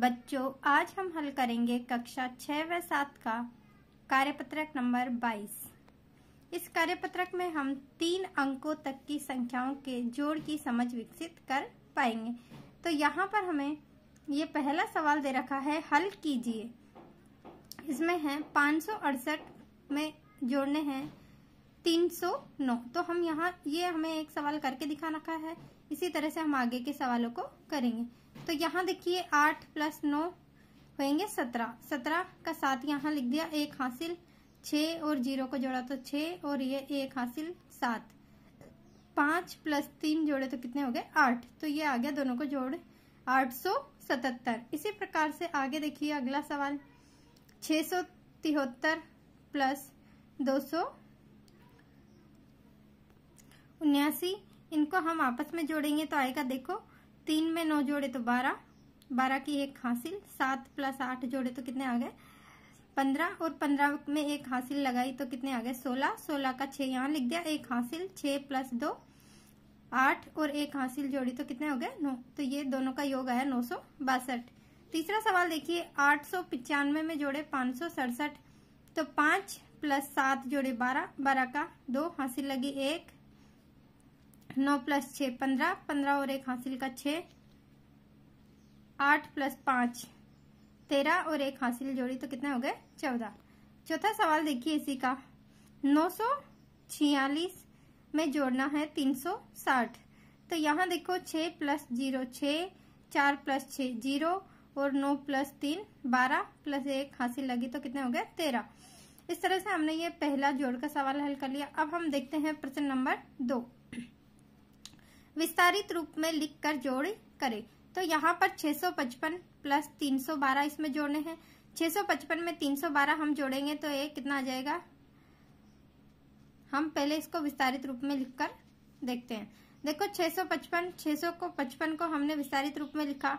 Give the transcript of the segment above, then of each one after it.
बच्चों आज हम हल करेंगे कक्षा छः व सात का कार्यपत्रक नंबर बाईस इस कार्यपत्रक में हम तीन अंकों तक की संख्याओं के जोड़ की समझ विकसित कर पाएंगे तो यहाँ पर हमें ये पहला सवाल दे रखा है हल कीजिए इसमें है पाँच में जोड़ने हैं 309 तो हम यहाँ ये हमें एक सवाल करके दिखा रखा है इसी तरह से हम आगे के सवालों को करेंगे तो यहाँ देखिए आठ प्लस नौ होंगे सत्रह सत्रह का साथ यहाँ लिख दिया एक हासिल छ और जीरो को जोड़ा तो छ और ये एक हासिल सात पांच प्लस तीन जोड़े तो कितने हो गए आठ तो ये आ गया दोनों को जोड़ आठ सौ सतहत्तर इसी प्रकार से आगे देखिए अगला सवाल छह सौ तिहत्तर प्लस दो सौ उन्यासी इनको हम आपस में जोड़ेंगे तो आएगा देखो तीन में नौ जोड़े तो बारह बारह की एक हासिल सात प्लस आठ जोड़े तो कितने आ गए पंद्रह और पंद्रह में एक हासिल लगाई तो कितने आ गए सोलह सोलह का छः यहाँ लिख दिया एक हासिल छः प्लस दो आठ और एक हासिल जोड़ी तो कितने हो गए नौ तो ये दोनों का योग आया नौ सौ बासठ तीसरा सवाल देखिए आठ सौ पिचानवे में जोड़े पाँच सौ सड़सठ तो पाँच प्लस सात जोड़े बारह बारह का दो हासिल लगी एक नौ प्लस छ पंद्रह पंद्रह और एक हासिल का छ आठ प्लस पांच तेरह और एक हासिल जोड़ी तो कितने हो गए चौदह चौथा सवाल देखिए इसी का नौ सौ छियालीस में जोड़ना है तीन सौ साठ तो यहाँ देखो छ प्लस जीरो छ चार प्लस छ जीरो और नौ प्लस तीन बारह प्लस एक हासिल लगी तो कितने हो गए तेरह इस तरह से हमने ये पहला जोड़ का सवाल हल कर लिया अब हम देखते हैं प्रश्न नंबर दो विस्तारित रूप में लिख कर जोड़ करें तो यहाँ पर 655 प्लस 312 इसमें जोड़ने हैं 655 में 312 हम जोड़ेंगे तो ये कितना आ जाएगा हम पहले इसको विस्तारित रूप में लिखकर देखते हैं देखो 655 600 को 55 को हमने विस्तारित रूप में लिखा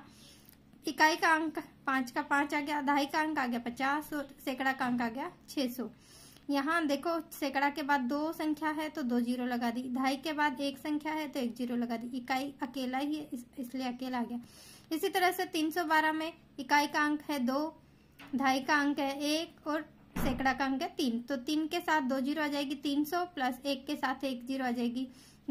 इकाई का अंक पांच का पांच आ गया दहाई का अंक आ गया पचास और सैकड़ा का अंक आ गया सौ यहाँ देखो सैकड़ा के बाद दो संख्या है तो दो जीरो लगा दी ढाई के बाद एक संख्या है तो एक जीरो लगा दी इकाई अकेला ही है इस, इसलिए अकेला आ गया इसी तरह से 312 में इकाई का अंक है दो ढाई का अंक है एक और सैकड़ा का अंक है तीन तो तीन के साथ दो जीरो आ जाएगी तीन सौ प्लस एक के साथ एक जीरो आ जाएगी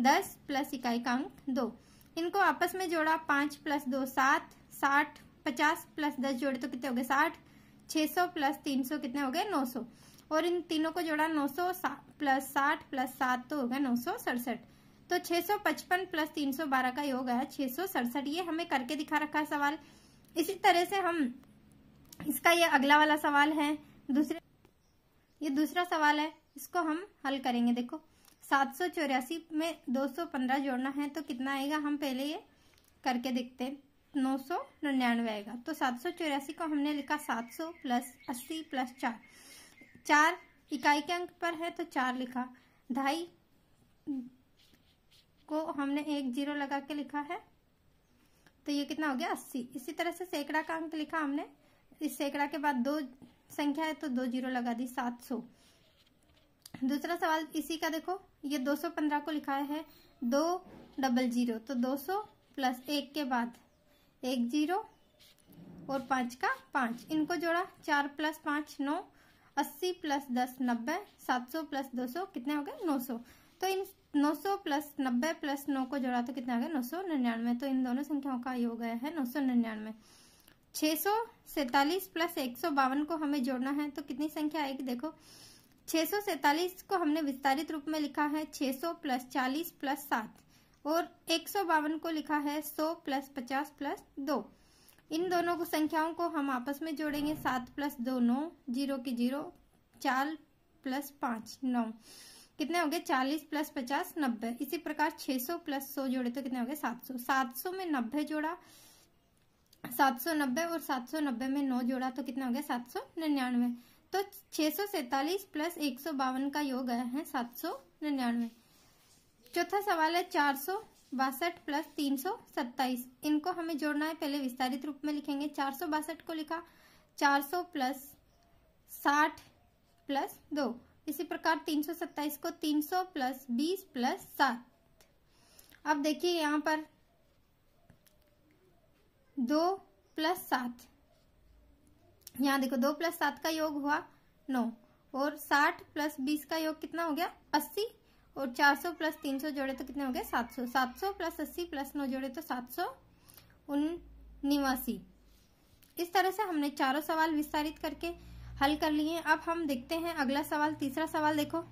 दस प्लस इकाई का अंक दो इनको आपस में जोड़ा पांच प्लस दो सात साठ पचास प्लस दस जोड़े तो कितने हो गए साठ छह सौ प्लस तीन सौ कितने हो गए नौ सौ और इन तीनों को जोड़ा 900 प्लस साठ प्लस सात तो होगा नौ तो 655 प्लस 312 का योग है छह ये हमें करके दिखा रखा है सवाल इसी तरह से हम इसका ये अगला वाला सवाल है दूसरे ये दूसरा सवाल है इसको हम हल करेंगे देखो सात सौ चौरासी में दो सौ पंद्रह जोड़ना है तो कितना आएगा हम पहले ये करके देखते हैं नौ सौ निन्यानवे आएगा तो सात सौ चौरासी को हमने लिखा सात सौ प्लस अस्सी प्लस चार चार इकाई के अंक पर है तो चार लिखा ढाई को हमने एक जीरो लगा के लिखा है तो ये कितना हो गया अस्सी इसी तरह से सैकड़ा का अंक लिखा हमने इस सैकड़ा के बाद दो संख्या है तो दो जीरो लगा दी सात सौ दूसरा सवाल इसी का देखो ये दो सौ पंद्रह को लिखा है दो डबल जीरो तो दो सौ प्लस एक के बाद एक जीरो और पांच का पांच इनको जोड़ा चार प्लस पांच नौ अस्सी प्लस दस नब्बे सात सौ प्लस दो सौ कितने हो गए नौ सौ तो इन नौ सौ प्लस नब्बे प्लस नौ को जोड़ा तो कितने आ गए नौ सौ निन्यानवे तो इन दोनों संख्याओं का योग है नौ सौ निन्यानवे छह सौ सैतालीस प्लस एक सौ बावन को हमें जोड़ना है तो कितनी संख्या आएगी देखो छह सौ सैतालीस को हमने विस्तारित रूप में लिखा है छह सौ प्लस चालीस प्लस सात और एक सौ बावन को लिखा है सौ प्लस पचास प्लस दो इन दोनों संख्याओं को हम आपस में जोड़ेंगे सात प्लस दो नौ जीरो के जीरो चार प्लस पाँच नौ कितने हो गए चालीस प्लस पचास नब्बे इसी प्रकार छह सौ प्लस सौ जोड़े तो कितने हो गए सात सौ सात सौ में नब्बे जोड़ा सात सौ नब्बे और सात सौ नब्बे में नौ जोड़ा तो कितना हो गया सात सौ निन्यानवे तो छह सौ सैतालीस प्लस एक सौ बावन का योग है सात सौ निन्यानवे चौथा सवाल है चार सौ बासठ प्लस तीन सौ सत्ताईस इनको हमें जोड़ना है पहले विस्तारित रूप में लिखेंगे चार सौ बासठ को लिखा चार सौ प्लस साठ प्लस दो इसी प्रकार तीन सौ सत्ताईस को तीन सौ प्लस बीस प्लस सात अब देखिए यहाँ पर दो प्लस सात यहाँ देखो दो प्लस सात का योग हुआ नौ और साठ प्लस बीस का योग कितना हो गया अस्सी और 400 प्लस 300 जोड़े तो कितने हो गए 700 700 प्लस 80 प्लस 9 जोड़े तो सात सौ निवासी इस तरह से हमने चारों सवाल विस्तारित करके हल कर लिए अब हम देखते हैं अगला सवाल तीसरा सवाल देखो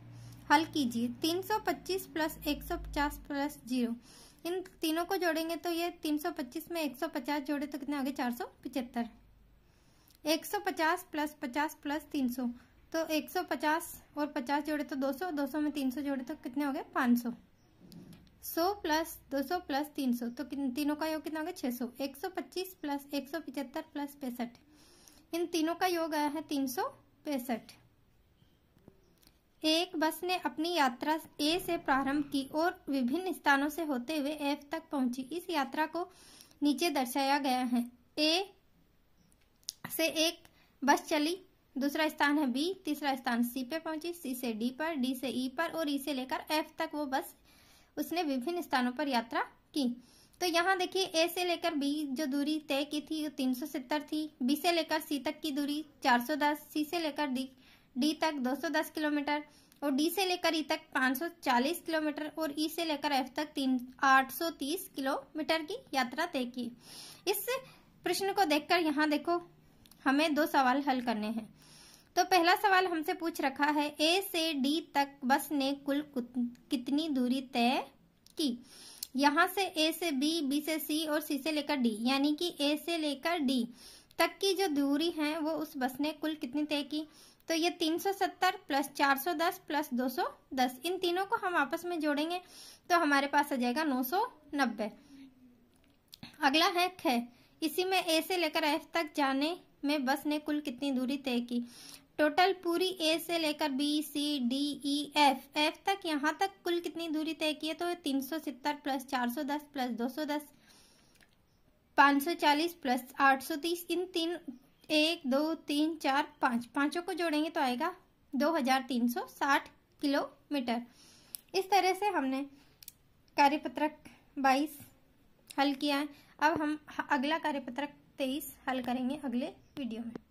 हल कीजिए 325 प्लस 150 प्लस जीरो इन तीनों को जोड़ेंगे तो ये 325 में 150 जोड़े तो कितने हो गए चार सौ पचहत्तर प्लस पचास प्लस तीन तो 150 और 50 जोड़े तो 200 200 में 300 जोड़े तो कितने हो गए 500 सौ प्लस 200 प्लस 300 तो तीनों का योग कितना हो गया 600 125 प्लस 175 प्लस पैंसठ इन तीनों का योग आया है तीन सौ पैंसठ एक बस ने अपनी यात्रा ए से प्रारंभ की और विभिन्न स्थानों से होते हुए एफ तक पहुंची इस यात्रा को नीचे दर्शाया गया है ए से एक बस चली दूसरा स्थान है बी तीसरा स्थान सी पे पहुंची सी से डी पर डी से ई e पर और ई e से लेकर एफ तक वो बस उसने विभिन्न स्थानों पर यात्रा की तो यहाँ देखिए ए से लेकर बी जो दूरी तय की थी वो तीन थी बी से लेकर सी तक की दूरी 410 सी से लेकर डी डी तक 210 किलोमीटर और डी से लेकर ई e तक 540 किलोमीटर और ई e से लेकर एफ तक तीन 830 किलोमीटर की यात्रा तय की इस प्रश्न को देखकर यहाँ देखो हमें दो सवाल हल करने हैं तो पहला सवाल हमसे पूछ रखा है ए से डी तक बस ने कुल कितनी दूरी तय की यहाँ से ए से बी बी से सी और सी से लेकर डी यानी कि ए से लेकर डी तक की जो दूरी है वो उस बस ने कुल कितनी तय की तो ये 370 प्लस 410 प्लस 210 इन तीनों को हम आपस में जोड़ेंगे तो हमारे पास आ जाएगा 990 अगला है खे इसी में ए से लेकर एफ तक जाने में बस ने कुल कितनी दूरी तय की टोटल पूरी ए से लेकर B C D E F F तक यहाँ तक कुल कितनी दूरी तय की है तो तीन सौ सत्तर प्लस चार प्लस दो पाँच सौ चालीस प्लस आठ सौ तीस इन तीन एक दो तीन चार पाँच पाँचों को जोड़ेंगे तो आएगा दो हजार तीन सौ साठ किलोमीटर इस तरह से हमने कार्यपत्रक बाईस हल किया है अब हम अगला कार्यपत्रक तेईस हल करेंगे अगले वीडियो में